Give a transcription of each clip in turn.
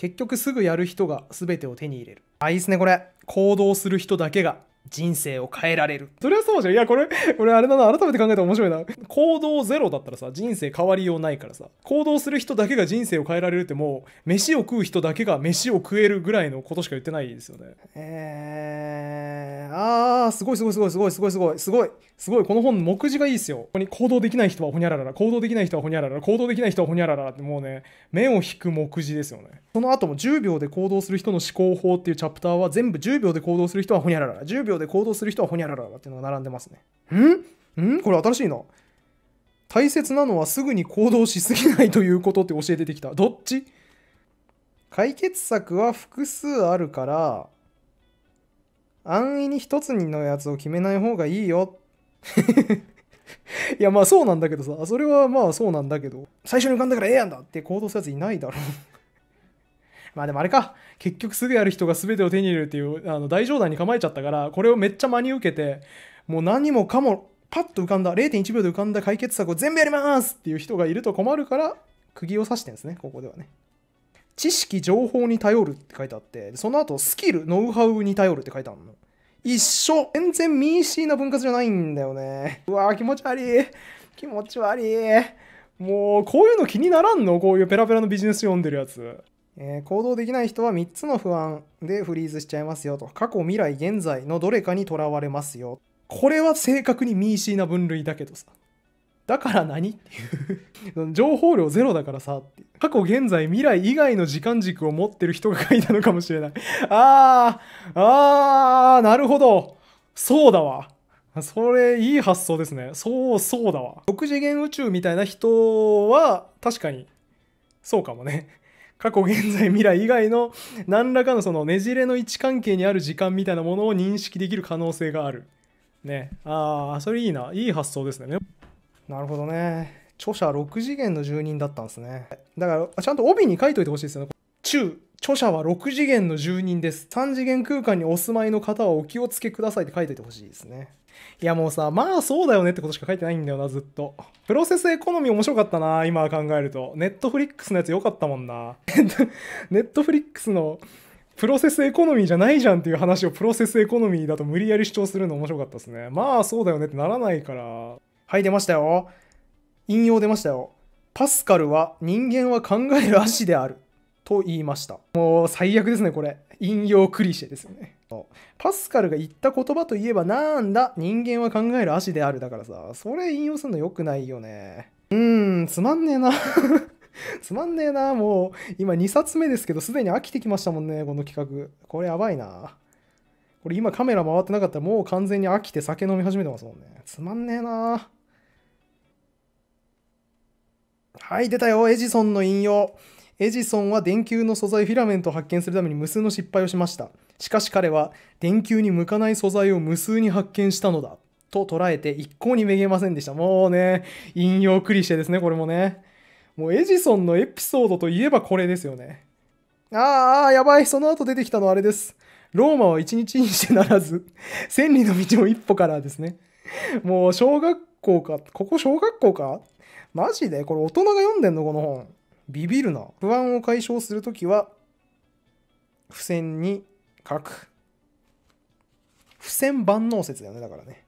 結局すぐやる人が全てを手に入れる。あ、いいっすね、これ。行動する人だけが人生を変えられる。それはそうじゃん。いや、これ、これあれだな。改めて考えたら面白いな。行動ゼロだったらさ、人生変わりようないからさ、行動する人だけが人生を変えられるってもう、飯を食う人だけが飯を食えるぐらいのことしか言ってないですよね。えー、あー、すごいすごいすごいすごいすごいすごいすごい。すごい、この本、目次がいいですよ。ここに行動できない人はほにゃららら、行動できない人はほにゃららら、行動できない人はほにゃらららってもうね、目を引く目次ですよね。その後も10秒で行動する人の思考法っていうチャプターは全部10秒で行動する人はほにゃらら10秒で行動する人はほにゃららっていうのが並んでますね。んんこれ新しいな。大切なのはすぐに行動しすぎないということって教えててきた。どっち解決策は複数あるから、安易に一つのやつを決めない方がいいよ。いやまあそうなんだけどさ、それはまあそうなんだけど、最初に浮かんだからええやんだって行動するやついないだろうまあでもあれか、結局すぐやる人が全てを手に入れるっていうあの大冗談に構えちゃったから、これをめっちゃ真に受けて、もう何もかもパッと浮かんだ、0.1秒で浮かんだ解決策を全部やりますっていう人がいると困るから、釘を刺してるんですね、ここではね。知識、情報に頼るって書いてあって、その後、スキル、ノウハウに頼るって書いてあるの。一緒全然民衆な分割じゃないんだよね。うわぁ、気持ち悪い。気持ち悪い。もう、こういうの気にならんのこういうペラペラのビジネス読んでるやつ。えー、行動できない人は3つの不安でフリーズしちゃいますよと過去未来現在のどれかにとらわれますよこれは正確にミーシーな分類だけどさだから何っていう 情報量ゼロだからさ過去現在未来以外の時間軸を持ってる人が書いたのかもしれないあーあーなるほどそうだわそれいい発想ですねそうそうだわ6次元宇宙みたいな人は確かにそうかもね過去現在未来以外の何らかのそのねじれの位置関係にある時間みたいなものを認識できる可能性がある。ね。ああ、それいいな。いい発想ですね。なるほどね。著者6次元の住人だったんですね。だからちゃんと帯に書いといてほしいですよね。中、著者は6次元の住人です。3次元空間にお住まいの方はお気をつけくださいって書いといてほしいですね。いやもうさ、まあそうだよねってことしか書いてないんだよな、ずっと。プロセスエコノミー面白かったな、今考えると。ネットフリックスのやつ良かったもんな。ネットフリックスのプロセスエコノミーじゃないじゃんっていう話をプロセスエコノミーだと無理やり主張するの面白かったですね。まあそうだよねってならないから。はい、出ましたよ。引用出ましたよ。パスカルは人間は考える足である。と言いました。もう最悪ですね、これ。引用クリシェですよね。パスカルが言った言葉といえばなんだ人間は考える足であるだからさ、それ引用するの良くないよね。うーん、つまんねえな。つまんねえな。もう今2冊目ですけど、すでに飽きてきましたもんね、この企画。これやばいな。これ今カメラ回ってなかったらもう完全に飽きて酒飲み始めてますもんね。つまんねえな。はい、出たよ、エジソンの引用。エジソンは電球の素材フィラメントを発見するために無数の失敗をしました。しかし彼は電球に向かない素材を無数に発見したのだ。と捉えて一向にめげませんでした。もうね、引用クリシェですね、これもね。もうエジソンのエピソードといえばこれですよね。ああ、やばい、その後出てきたのあれです。ローマは一日にしてならず、千里の道を一歩からですね。もう小学校か、ここ小学校かマジでこれ大人が読んでんのこの本。ビビるな。不安を解消するときは、付箋に書く。付箋万能説だよね、だからね。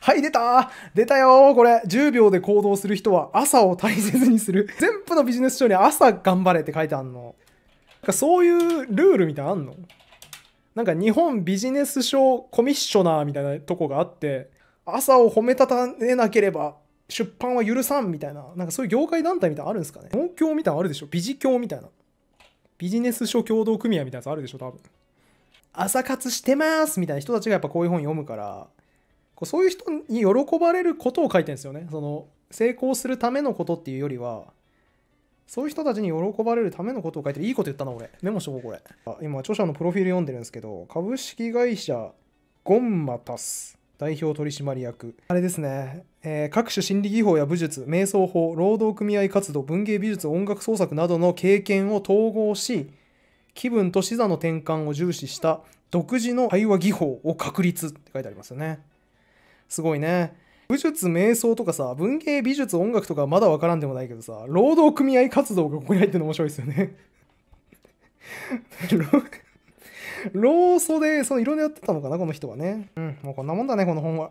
はい、出た出たよこれ !10 秒で行動する人は朝を大切にする。全部のビジネス書に朝頑張れって書いてあんの。なんかそういうルールみたいなのあんのなんか日本ビジネス書コミッショナーみたいなとこがあって、朝を褒めたたねなければ出版は許さんみたいな、なんかそういう業界団体みたいなのあるんですかね。農協みたいなのあるでしょ。美事協みたいな。ビジネス書協同組合みたいなやつあるでしょ、多分。朝活してますみたいな人たちがやっぱこういう本読むから、こうそういう人に喜ばれることを書いてるんですよね。その成功するためのことっていうよりは、そういう人たちに喜ばれるためのことを書いてる。いいこと言ったな、俺。メモしとこう、これ。今、著者のプロフィール読んでるんですけど、株式会社ゴンマタス代表取締役。あれですね。えー、各種心理技法や武術、瞑想法、労働組合活動、文芸美術、音楽創作などの経験を統合し、気分と視座の転換を重視した独自の対話技法を確立って書いてありますよね。すごいね。武術、瞑想とかさ、文芸、美術、音楽とかまだわからんでもないけどさ、労働組合活動がここに入ってるの面白いですよね。労組で、そのいろいろやってたのかな、この人はね。うん、もうこんなもんだね、この本は。